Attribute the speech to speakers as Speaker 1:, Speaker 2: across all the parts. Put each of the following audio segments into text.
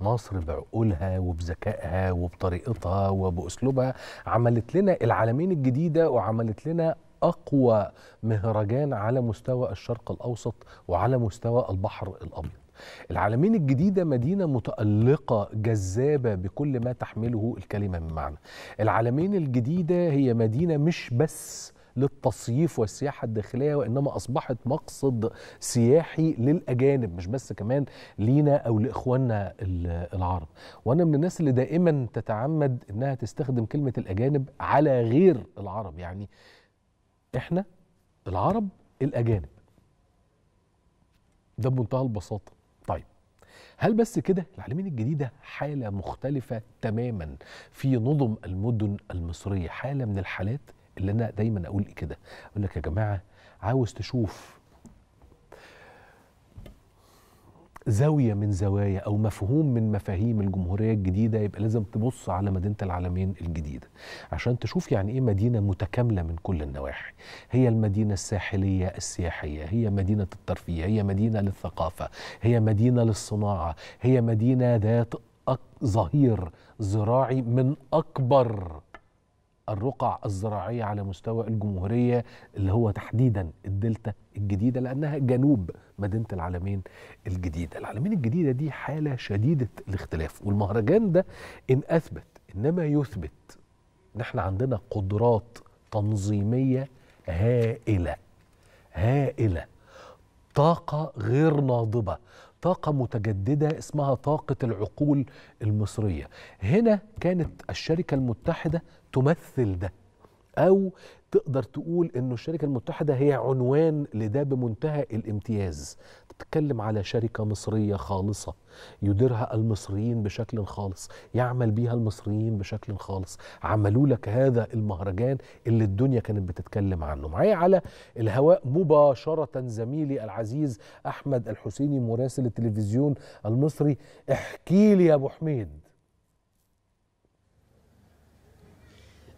Speaker 1: مصر بعقولها وبذكائها وبطريقتها وباسلوبها عملت لنا العالمين الجديده وعملت لنا اقوى مهرجان على مستوى الشرق الاوسط وعلى مستوى البحر الابيض العالمين الجديدة مدينة متألقة جذابة بكل ما تحمله الكلمة من معنى العالمين الجديدة هي مدينة مش بس للتصييف والسياحة الداخلية وإنما أصبحت مقصد سياحي للأجانب مش بس كمان لينا أو لإخواننا العرب وأنا من الناس اللي دائما تتعمد إنها تستخدم كلمة الأجانب على غير العرب يعني إحنا العرب الأجانب ده بمنتهى البساطة طيب هل بس كده العالمين الجديدة حالة مختلفة تماما في نظم المدن المصرية حالة من الحالات اللي انا دايما اقول كده اقول لك يا جماعه عاوز تشوف زاويه من زوايا او مفهوم من مفاهيم الجمهوريه الجديده يبقى لازم تبص على مدينه العالمين الجديده عشان تشوف يعني ايه مدينه متكامله من كل النواحي هي المدينه الساحليه السياحيه هي مدينه الترفيه هي مدينه للثقافه هي مدينه للصناعه هي مدينه ذات ظهير زراعي من اكبر الرقع الزراعيه على مستوى الجمهوريه اللي هو تحديدا الدلتا الجديده لانها جنوب مدينه العالمين الجديده، العالمين الجديده دي حاله شديده الاختلاف والمهرجان ده ان اثبت انما يثبت ان احنا عندنا قدرات تنظيميه هائله هائله طاقه غير ناضبه طاقة متجددة اسمها طاقة العقول المصرية هنا كانت الشركة المتحدة تمثل ده أو تقدر تقول أن الشركة المتحدة هي عنوان لده بمنتهى الامتياز بتتكلم على شركة مصرية خالصة يديرها المصريين بشكل خالص يعمل بيها المصريين بشكل خالص عملوا لك هذا المهرجان اللي الدنيا كانت بتتكلم عنه معايا على الهواء مباشرة زميلي العزيز أحمد الحسيني مراسل التلفزيون المصري احكي لي يا أبو حميد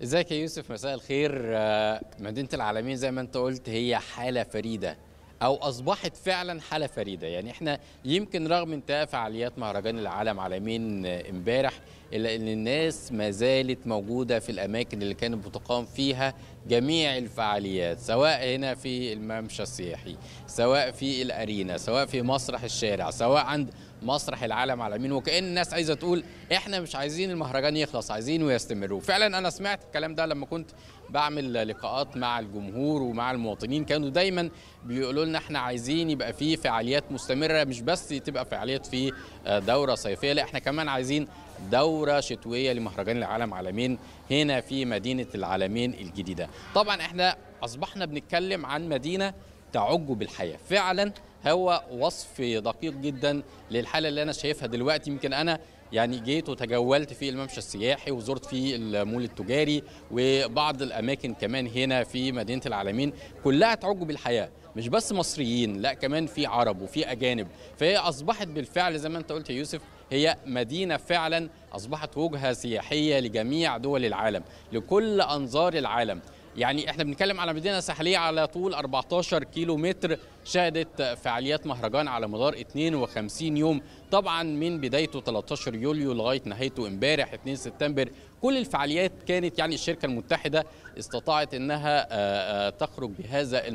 Speaker 2: ازيك يا يوسف مساء الخير آه، مدينه العالمين زي ما انت قلت هي حاله فريده او اصبحت فعلا حاله فريده يعني احنا يمكن رغم انتهاء فعاليات مهرجان العالم عالمين امبارح الا ان الناس ما زالت موجوده في الاماكن اللي كانت بتقام فيها جميع الفعاليات سواء هنا في الممشى السياحي سواء في الارينا سواء في مسرح الشارع سواء عند مسرح العالم على اليمين وكان الناس عايزه تقول احنا مش عايزين المهرجان يخلص عايزينه يستمر وفعلا انا سمعت الكلام ده لما كنت بعمل لقاءات مع الجمهور ومع المواطنين كانوا دايما بيقولوا لنا احنا عايزين يبقى في فعاليات مستمره مش بس تبقى فعاليات في دوره صيفيه لا احنا كمان عايزين دوره شتويه لمهرجان العالم عالمين هنا في مدينه العالمين الجديده طبعا احنا اصبحنا بنتكلم عن مدينه تعج بالحياه فعلا هو وصف دقيق جدا للحاله اللي انا شايفها دلوقتي يمكن انا يعني جيت وتجولت في الممشى السياحي وزرت في المول التجاري وبعض الاماكن كمان هنا في مدينه العالمين كلها تعج بالحياه مش بس مصريين لا كمان في عرب وفي اجانب فهي اصبحت بالفعل زي ما انت قلت يا يوسف هي مدينه فعلا اصبحت وجهه سياحيه لجميع دول العالم لكل انظار العالم يعني احنا بنتكلم على مدينه ساحليه على طول 14 كيلو متر شهدت فعاليات مهرجان على مدار 52 يوم طبعا من بدايته 13 يوليو لغايه نهايته امبارح 2 سبتمبر كل الفعاليات كانت يعني الشركه المتحده استطاعت انها آه، آه، تخرج بهذا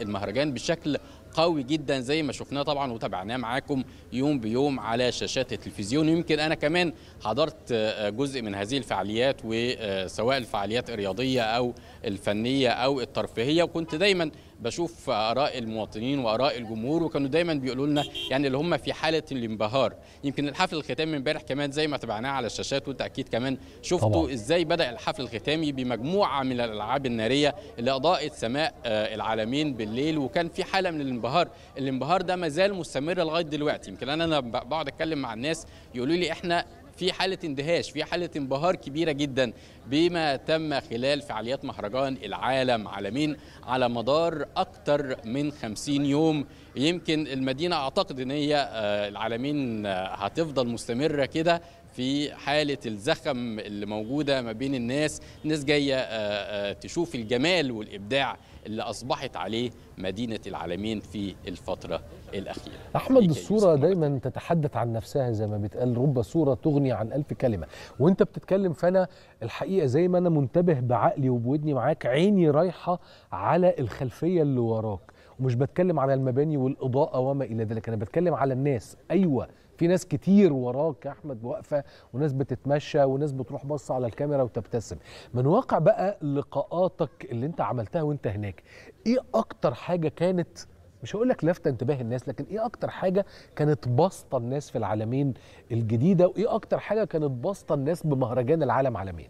Speaker 2: المهرجان بشكل قوي جدا زي ما شفناه طبعا وتابعناه معاكم يوم بيوم على شاشات التلفزيون يمكن انا كمان حضرت جزء من هذه الفعاليات وسواء الفعاليات الرياضيه او الفنيه او الترفيهيه وكنت دايما بشوف اراء المواطنين واراء الجمهور وكانوا دايما بيقولوا لنا يعني اللي هم في حاله الانبهار يمكن الحفل الختامي امبارح كمان زي ما تابعناه على الشاشات وانت اكيد كمان شفتوا ازاي بدا الحفل الختامي بمجموعه من الالعاب الناريه اللي اضاءت سماء آه، العالمين بالليل وكان في حاله من الانبهار الانبهار ده ما زال مستمر لغايه دلوقتي يمكن انا بقعد اتكلم مع الناس يقولوا لي احنا في حاله اندهاش في حاله انبهار كبيره جدا بما تم خلال فعاليات مهرجان العالم عالمين على مدار اكثر من خمسين يوم يمكن المدينه اعتقد ان هي آه، العالمين آه، هتفضل مستمره كده في حالة الزخم اللي موجودة ما بين الناس الناس جاية آه، آه، تشوف الجمال والإبداع اللي أصبحت عليه مدينة العالمين في الفترة الأخيرة
Speaker 1: أحمد إيه الصورة دايما تتحدث عن نفسها زي ما بتقال رب صورة تغني عن ألف كلمة وانت بتتكلم فأنا الحقيقة زي ما أنا منتبه بعقلي وبودني معاك عيني رايحة على الخلفية اللي وراك ومش بتكلم على المباني والإضاءة وما إلى ذلك أنا بتكلم على الناس أيوة في ناس كتير وراك يا احمد واقفه وناس بتتمشى وناس بتروح باصه على الكاميرا وتبتسم من واقع بقى لقاءاتك اللي انت عملتها وانت هناك ايه اكتر حاجه كانت مش هقول لك لافته انتباه الناس لكن ايه اكتر حاجه كانت باسطه الناس في العالمين الجديده وايه اكتر حاجه كانت باسطه الناس بمهرجان العالم عالمين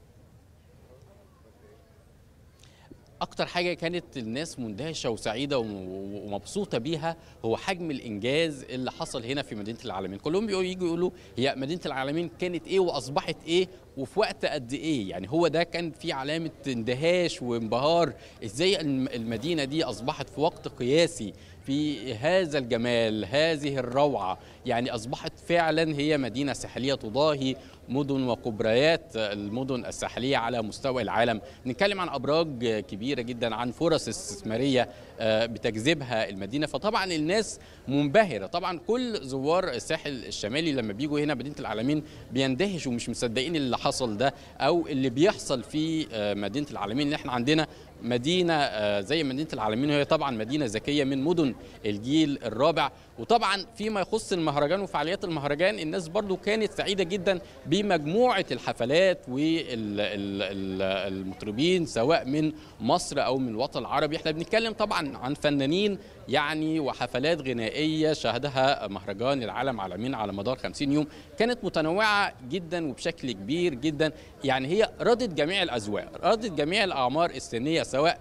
Speaker 2: اكتر حاجه كانت الناس مندهشه وسعيده ومبسوطه بيها هو حجم الانجاز اللي حصل هنا في مدينه العالمين كلهم يجوا يقولوا هي مدينه العالمين كانت ايه واصبحت ايه وفي وقت قد ايه يعني هو ده كان في علامه اندهاش وانبهار ازاي المدينه دي اصبحت في وقت قياسي في هذا الجمال هذه الروعة يعني أصبحت فعلا هي مدينة ساحلية تضاهي مدن وكبريات المدن الساحلية على مستوى العالم نتكلم عن أبراج كبيرة جدا عن فرص استثمارية آه، بتجذبها المدينة فطبعا الناس منبهرة طبعا كل زوار الساحل الشمالي لما بيجوا هنا مدينة العالمين بيندهشوا ومش مصدقين اللي حصل ده أو اللي بيحصل في آه، مدينة العالمين اللي احنا عندنا مدينة آه، زي مدينة العالمين وهي طبعا مدينة ذكية من مدن الجيل الرابع وطبعا فيما يخص المهرجان وفعاليات المهرجان الناس برضو كانت سعيدة جدا بمجموعة الحفلات والمطربين سواء من مصر أو من الوطن العربي احنا بنتكلم طبعا عن فنانين يعني وحفلات غنائية شهدها مهرجان العالم عالمين على مدار 50 يوم كانت متنوعة جدا وبشكل كبير جدا يعني هي ردت جميع الأذواق ردت جميع الأعمار السنية سواء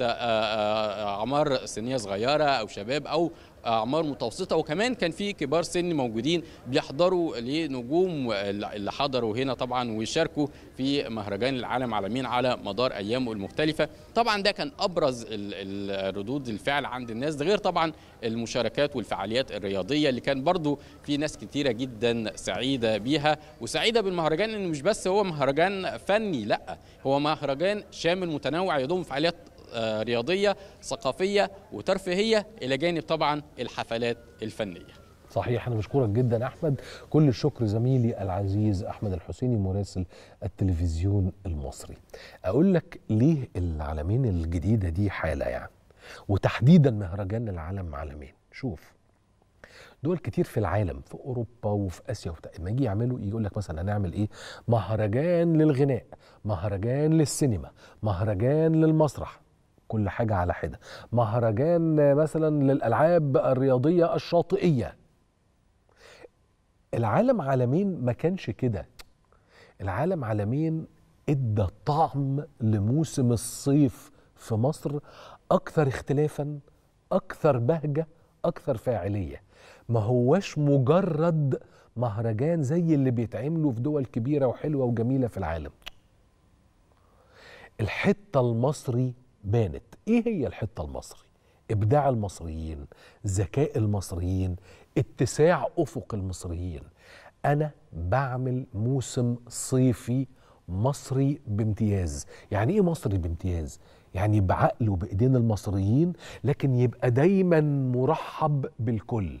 Speaker 2: آه، آه، آه، اعمار سنيه صغيره او شباب او اعمار متوسطه وكمان كان في كبار سن موجودين بيحضروا لنجوم اللي حضروا هنا طبعا وشاركوا في مهرجان العالم عالمين على مدار ايامه المختلفه طبعا ده كان ابرز ردود الفعل عند الناس ده غير طبعا المشاركات والفعاليات الرياضيه اللي كان برضو في ناس كتيره جدا سعيده بيها وسعيده بالمهرجان انه مش بس هو مهرجان فني لا هو مهرجان شامل متنوع يضم فعاليات آه، رياضيه ثقافيه وترفيهيه الى جانب طبعا الحفلات الفنيه
Speaker 1: صحيح انا بشكرك جدا احمد كل الشكر زميلي العزيز احمد الحسيني مراسل التلفزيون المصري اقول لك ليه العالمين الجديده دي حاله يعني وتحديدا مهرجان العالم عالمين شوف دول كتير في العالم في اوروبا وفي اسيا وبتاع لما يجي يعملوا يقول لك مثلا هنعمل ايه مهرجان للغناء مهرجان للسينما مهرجان للمسرح كل حاجة على حدة مهرجان مثلا للألعاب الرياضية الشاطئية العالم عالمين ما كانش كده العالم عالمين ادى طعم لموسم الصيف في مصر اكثر اختلافا اكثر بهجه اكثر فاعليه ما هواش مجرد مهرجان زي اللي بيتعملوا في دول كبيره وحلوه وجميله في العالم الحته المصري بانت ايه هي الحته المصري ابداع المصريين ذكاء المصريين اتساع افق المصريين انا بعمل موسم صيفي مصري بامتياز يعني ايه مصري بامتياز يعني بعقل وبايدين المصريين لكن يبقى دايما مرحب بالكل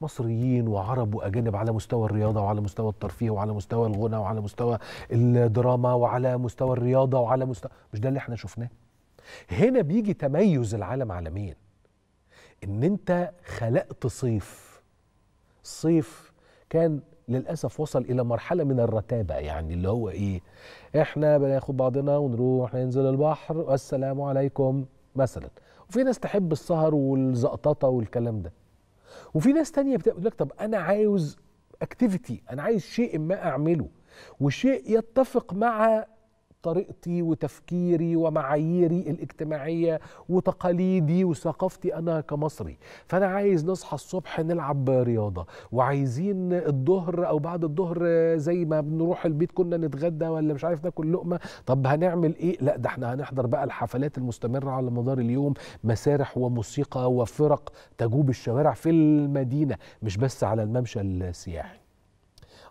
Speaker 1: مصريين وعرب واجانب على مستوى الرياضه وعلى مستوى الترفيه وعلى مستوى الغنى وعلى مستوى الدراما وعلى مستوى الرياضه وعلى مستوى مش ده اللي احنا شفناه هنا بيجي تميز العالم عالميا ان انت خلقت صيف صيف كان للاسف وصل الى مرحله من الرتابه يعني اللي هو ايه احنا بناخد بعضنا ونروح ننزل البحر والسلام عليكم مثلا وفي ناس تحب السهر والزقططه والكلام ده وفي ناس تانية بتقول لك طب انا عايز اكتيفيتي انا عايز شيء ما اعمله وشيء يتفق مع طريقتي وتفكيري ومعاييري الاجتماعيه وتقاليدي وثقافتي انا كمصري فانا عايز نصحى الصبح نلعب رياضه وعايزين الظهر او بعد الظهر زي ما بنروح البيت كنا نتغدى ولا مش عارف ناكل لقمه طب هنعمل ايه لا ده احنا هنحضر بقى الحفلات المستمره على مدار اليوم مسارح وموسيقى وفرق تجوب الشوارع في المدينه مش بس على الممشى السياحي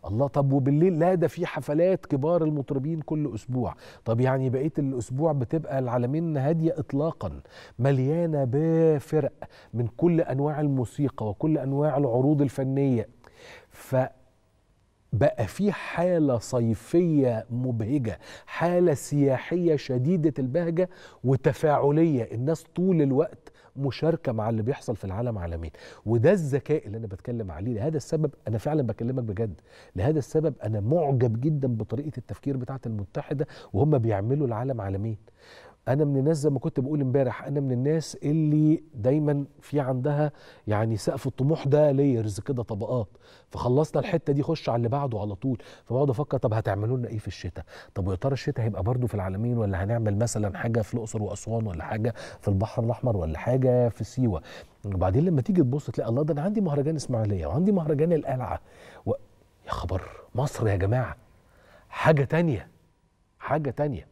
Speaker 1: الله طب وبالليل لا ده في حفلات كبار المطربين كل اسبوع طب يعني بقيه الاسبوع بتبقى العالمين هاديه اطلاقا مليانه بفرق من كل انواع الموسيقى وكل انواع العروض الفنيه ف بقى في حالة صيفية مبهجة حالة سياحية شديدة البهجة وتفاعلية الناس طول الوقت مشاركه مع اللي بيحصل في العالم على مين وده الذكاء اللي انا بتكلم عليه لهذا السبب انا فعلا بكلمك بجد لهذا السبب انا معجب جدا بطريقه التفكير بتاعه المتحده وهم بيعملوا العالم على مين انا من الناس زي ما كنت بقول امبارح انا من الناس اللي دايما في عندها يعني سقف الطموح ده ليرز كده طبقات فخلصنا الحته دي خش على اللي بعده على طول فبقعد افكر طب هتعملوا لنا ايه في الشتاء طب ويا ترى الشتاء هيبقى برده في العالمين ولا هنعمل مثلا حاجه في الاقصر واسوان ولا حاجه في البحر الاحمر ولا حاجه في سيوه وبعدين لما تيجي تبص تلاقي الله ده انا عندي مهرجان اسماعيليه وعندي مهرجان القلعه و... يا خبر مصر يا جماعه حاجه تانية حاجه تانية